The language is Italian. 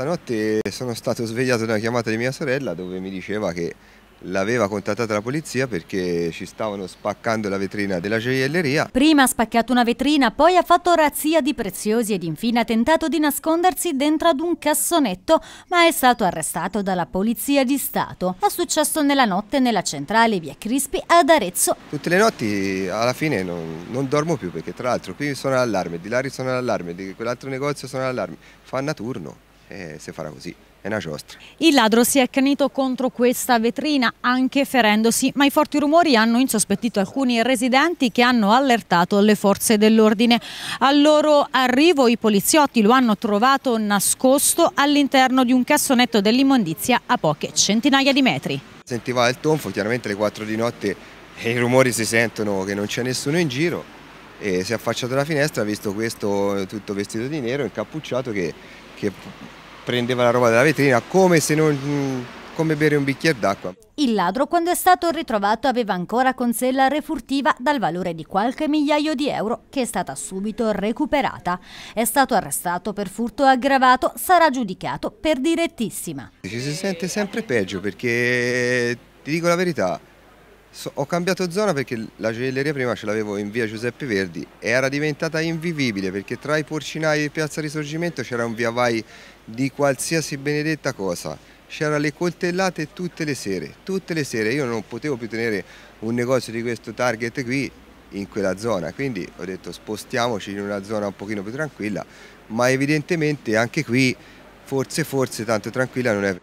Stanotte sono stato svegliato da una chiamata di mia sorella dove mi diceva che l'aveva contattata la polizia perché ci stavano spaccando la vetrina della gioielleria. Prima ha spaccato una vetrina, poi ha fatto razzia di preziosi ed infine ha tentato di nascondersi dentro ad un cassonetto, ma è stato arrestato dalla polizia di Stato. È successo nella notte nella centrale via Crispi ad Arezzo. Tutte le notti alla fine non, non dormo più perché tra l'altro qui suona l'allarme, di là risuona l'allarme, di quell'altro negozio suona l'allarme, fanno a turno e si farà così. È una giostra. Il ladro si è accanito contro questa vetrina anche ferendosi, ma i forti rumori hanno insospettito alcuni residenti che hanno allertato le forze dell'ordine. Al loro arrivo i poliziotti lo hanno trovato nascosto all'interno di un cassonetto dell'immondizia a poche centinaia di metri. Sentiva il tonfo, chiaramente alle 4 di notte i rumori si sentono che non c'è nessuno in giro e si è affacciato alla finestra, ha visto questo tutto vestito di nero, incappucciato, che, che prendeva la roba dalla vetrina come se non come bere un bicchiere d'acqua. Il ladro, quando è stato ritrovato, aveva ancora con sé la refurtiva dal valore di qualche migliaio di euro, che è stata subito recuperata. È stato arrestato per furto aggravato, sarà giudicato per direttissima. Ci si sente sempre peggio perché, ti dico la verità, So, ho cambiato zona perché la gioielleria prima ce l'avevo in via Giuseppe Verdi e era diventata invivibile perché tra i porcinai e piazza Risorgimento c'era un via vai di qualsiasi benedetta cosa. C'era le coltellate tutte le sere, tutte le sere. Io non potevo più tenere un negozio di questo target qui in quella zona, quindi ho detto spostiamoci in una zona un pochino più tranquilla, ma evidentemente anche qui forse forse tanto tranquilla non è.